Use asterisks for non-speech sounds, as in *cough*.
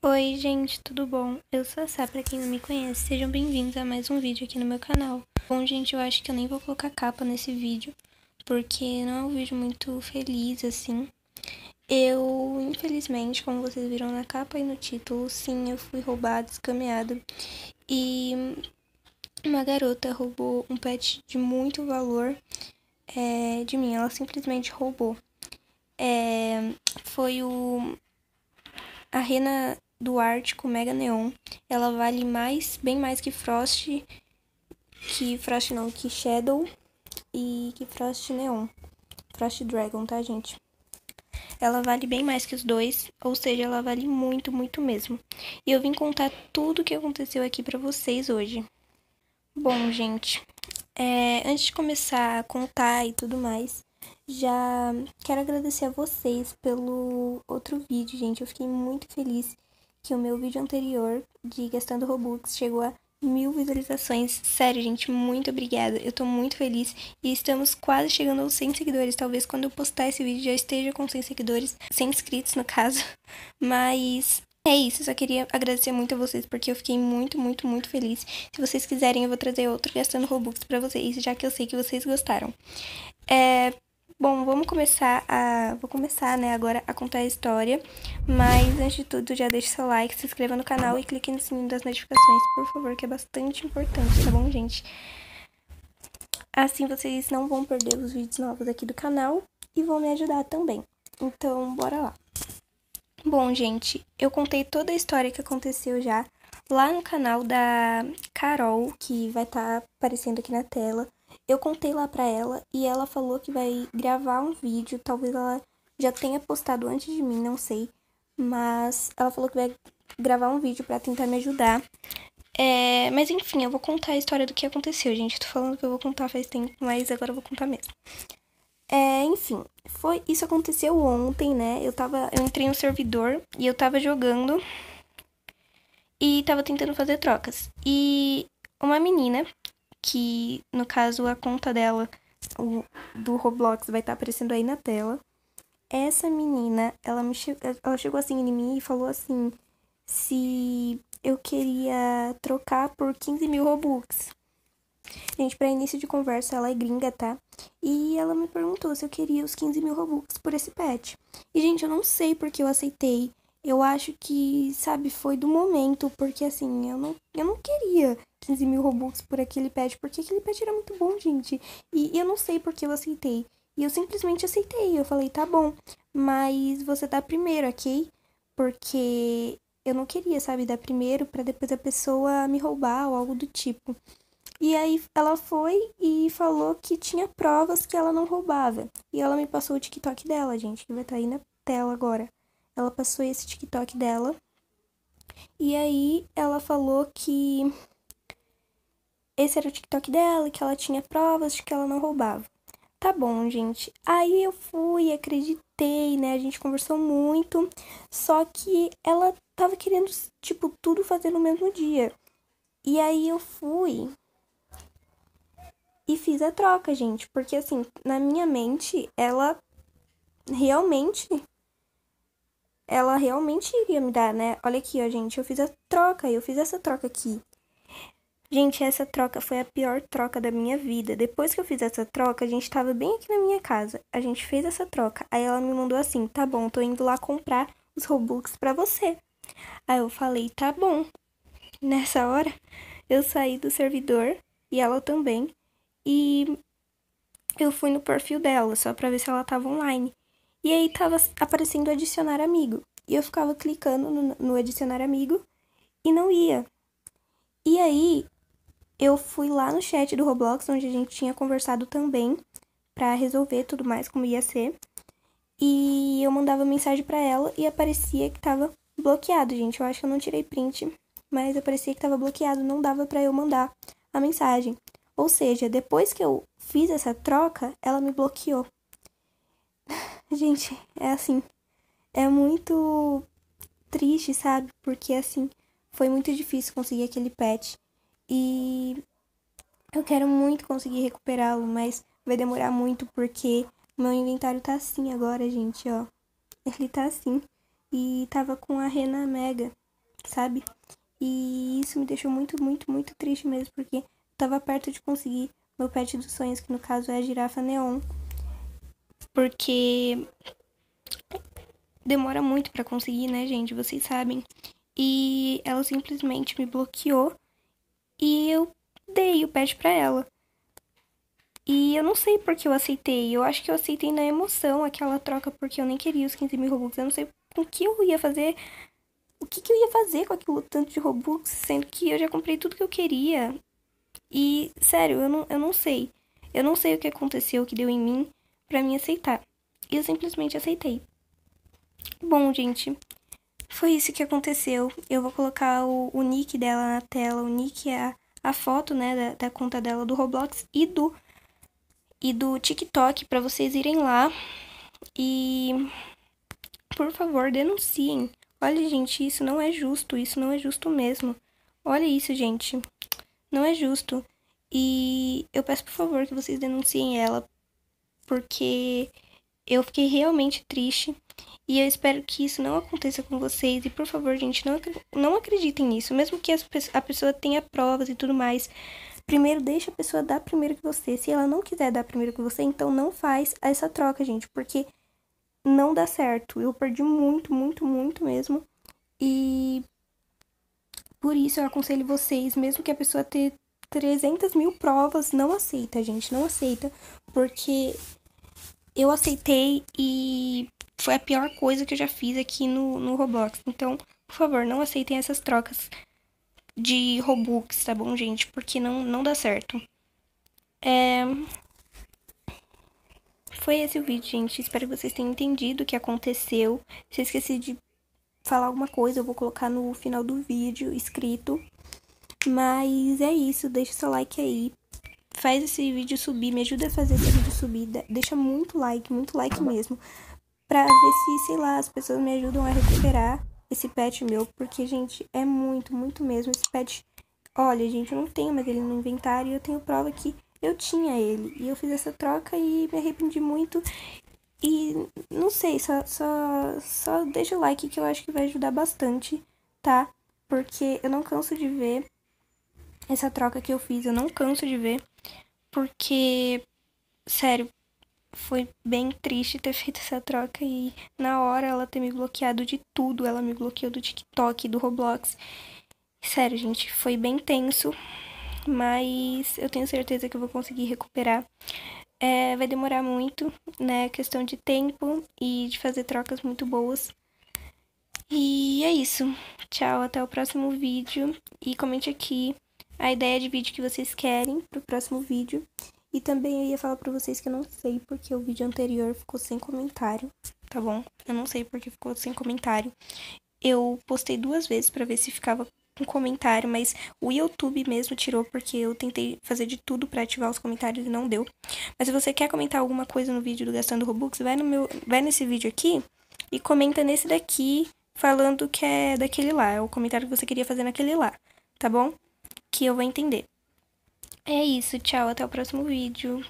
Oi, gente, tudo bom? Eu sou a Sá, pra quem não me conhece, sejam bem-vindos a mais um vídeo aqui no meu canal. Bom, gente, eu acho que eu nem vou colocar capa nesse vídeo, porque não é um vídeo muito feliz, assim. Eu, infelizmente, como vocês viram na capa e no título, sim, eu fui roubado, escameado. E uma garota roubou um pet de muito valor é, de mim, ela simplesmente roubou. É, foi o... A Rena do Ártico Mega Neon. Ela vale mais, bem mais que Frost, que Frost não, que Shadow e que Frost Neon. Frost Dragon, tá, gente? Ela vale bem mais que os dois, ou seja, ela vale muito, muito mesmo. E eu vim contar tudo o que aconteceu aqui para vocês hoje. Bom, gente, é, antes de começar a contar e tudo mais, já quero agradecer a vocês pelo outro vídeo, gente. Eu fiquei muito feliz que o meu vídeo anterior de gastando Robux chegou a mil visualizações. Sério, gente, muito obrigada. Eu tô muito feliz e estamos quase chegando aos 100 seguidores. Talvez quando eu postar esse vídeo já esteja com 100 seguidores, 100 inscritos no caso. *laughs* Mas é isso, eu só queria agradecer muito a vocês porque eu fiquei muito, muito, muito feliz. Se vocês quiserem, eu vou trazer outro gastando Robux para vocês, já que eu sei que vocês gostaram. É, Bom, vamos começar a. Vou começar, né, agora a contar a história. Mas antes de tudo, já deixe seu like, se inscreva no canal e clique no sininho das notificações, por favor, que é bastante importante, tá bom, gente? Assim vocês não vão perder os vídeos novos aqui do canal e vão me ajudar também. Então, bora lá. Bom, gente, eu contei toda a história que aconteceu já lá no canal da Carol, que vai estar tá aparecendo aqui na tela. Eu contei lá pra ela e ela falou que vai gravar um vídeo. Talvez ela já tenha postado antes de mim, não sei. Mas ela falou que vai gravar um vídeo para tentar me ajudar. É, mas enfim, eu vou contar a história do que aconteceu, gente. tô falando que eu vou contar faz tempo, mas agora eu vou contar mesmo. É, enfim, foi isso aconteceu ontem, né? Eu tava, eu entrei no servidor e eu tava jogando e tava tentando fazer trocas. E uma menina que no caso a conta dela o, do Roblox vai estar tá aparecendo aí na tela. Essa menina, ela, me ela chegou assim em mim e falou assim: se eu queria trocar por 15 mil Robux. Gente, para início de conversa, ela é gringa, tá? E ela me perguntou se eu queria os 15 mil Robux por esse pet. E, gente, eu não sei porque eu aceitei. Eu acho que, sabe, foi do momento, porque assim, eu não, eu não queria. 15 mil Robux por aquele pet, porque aquele pet era muito bom, gente. E, e eu não sei porque eu aceitei. E eu simplesmente aceitei. Eu falei, tá bom, mas você dá tá primeiro, ok? Porque eu não queria, sabe, dar primeiro para depois a pessoa me roubar ou algo do tipo. E aí ela foi e falou que tinha provas que ela não roubava. E ela me passou o TikTok dela, gente, que vai estar tá aí na tela agora. Ela passou esse TikTok dela. E aí ela falou que esse era o TikTok dela, que ela tinha provas de que ela não roubava. Tá bom, gente. Aí eu fui, acreditei, né? A gente conversou muito. Só que ela tava querendo, tipo, tudo fazer no mesmo dia. E aí eu fui e fiz a troca, gente. Porque, assim, na minha mente, ela realmente. Ela realmente iria me dar, né? Olha aqui, ó, gente. Eu fiz a troca, eu fiz essa troca aqui. Gente, essa troca foi a pior troca da minha vida. Depois que eu fiz essa troca, a gente tava bem aqui na minha casa. A gente fez essa troca. Aí ela me mandou assim: tá bom, tô indo lá comprar os Robux pra você. Aí eu falei: tá bom. Nessa hora, eu saí do servidor e ela também. E eu fui no perfil dela só pra ver se ela tava online. E aí tava aparecendo adicionar amigo. E eu ficava clicando no, no adicionar amigo e não ia. E aí eu fui lá no chat do Roblox, onde a gente tinha conversado também para resolver tudo mais como ia ser. E eu mandava mensagem para ela e aparecia que tava bloqueado, gente. Eu acho que eu não tirei print, mas aparecia que tava bloqueado, não dava para eu mandar a mensagem. Ou seja, depois que eu fiz essa troca, ela me bloqueou. *laughs* gente, é assim, é muito triste, sabe? Porque assim, foi muito difícil conseguir aquele pet. E eu quero muito conseguir recuperá-lo, mas vai demorar muito porque meu inventário tá assim agora, gente, ó. Ele tá assim. E tava com a Rena Mega, sabe? E isso me deixou muito, muito, muito triste mesmo, porque tava perto de conseguir meu pet dos sonhos, que no caso é a girafa neon. Porque demora muito para conseguir, né, gente? Vocês sabem. E ela simplesmente me bloqueou e eu dei o pet para ela. E eu não sei porque eu aceitei. Eu acho que eu aceitei na emoção aquela troca, porque eu nem queria os 15 mil Robux. Eu não sei com que eu ia fazer. O que, que eu ia fazer com aquilo tanto de Robux, sendo que eu já comprei tudo que eu queria. E, sério, eu não, eu não sei. Eu não sei o que aconteceu, o que deu em mim para me aceitar. E eu simplesmente aceitei. Bom, gente, foi isso que aconteceu. Eu vou colocar o, o nick dela na tela. O nick é a, a foto, né, da, da conta dela do Roblox e do e do TikTok para vocês irem lá e por favor, denunciem. Olha, gente, isso não é justo, isso não é justo mesmo. Olha isso, gente. Não é justo. E eu peço por favor que vocês denunciem ela, porque eu fiquei realmente triste e eu espero que isso não aconteça com vocês. E por favor, gente, não, não acreditem nisso. Mesmo que a pessoa tenha provas e tudo mais. Primeiro, deixa a pessoa dar primeiro que você. Se ela não quiser dar primeiro que você, então não faz essa troca, gente. Porque não dá certo. Eu perdi muito, muito, muito mesmo. E por isso eu aconselho vocês, mesmo que a pessoa tenha 300 mil provas, não aceita, gente. Não aceita. Porque eu aceitei e foi a pior coisa que eu já fiz aqui no, no Roblox. Então, por favor, não aceitem essas trocas de Robux, tá bom, gente? Porque não, não dá certo. É... Foi esse o vídeo, gente. Espero que vocês tenham entendido o que aconteceu. Se eu esqueci de falar alguma coisa, eu vou colocar no final do vídeo escrito. Mas é isso, deixa o seu like aí. Faz esse vídeo subir, me ajuda a fazer esse vídeo subir, deixa muito like, muito like mesmo, pra ver se, sei lá, as pessoas me ajudam a recuperar esse pet meu, porque, gente, é muito, muito mesmo. Esse pet, olha, gente, eu não tenho mais ele no inventário e eu tenho prova que eu tinha ele. E eu fiz essa troca e me arrependi muito. E não sei, só, só, só deixa o like que eu acho que vai ajudar bastante, tá? Porque eu não canso de ver essa troca que eu fiz, eu não canso de ver. Porque sério, foi bem triste ter feito essa troca e na hora ela ter me bloqueado de tudo. Ela me bloqueou do TikTok, do Roblox. Sério, gente, foi bem tenso, mas eu tenho certeza que eu vou conseguir recuperar. É, vai demorar muito, né? Questão de tempo e de fazer trocas muito boas. E é isso. Tchau, até o próximo vídeo. E comente aqui a ideia de vídeo que vocês querem pro próximo vídeo. E também eu ia falar pra vocês que eu não sei porque o vídeo anterior ficou sem comentário, tá bom? Eu não sei porque ficou sem comentário. Eu postei duas vezes para ver se ficava com comentário, mas o YouTube mesmo tirou porque eu tentei fazer de tudo para ativar os comentários e não deu. Mas se você quer comentar alguma coisa no vídeo do Gastando Robux, vai no meu, vai nesse vídeo aqui e comenta nesse daqui falando que é daquele lá, é o comentário que você queria fazer naquele lá, tá bom? Que eu vou entender. É isso, tchau, até o próximo vídeo.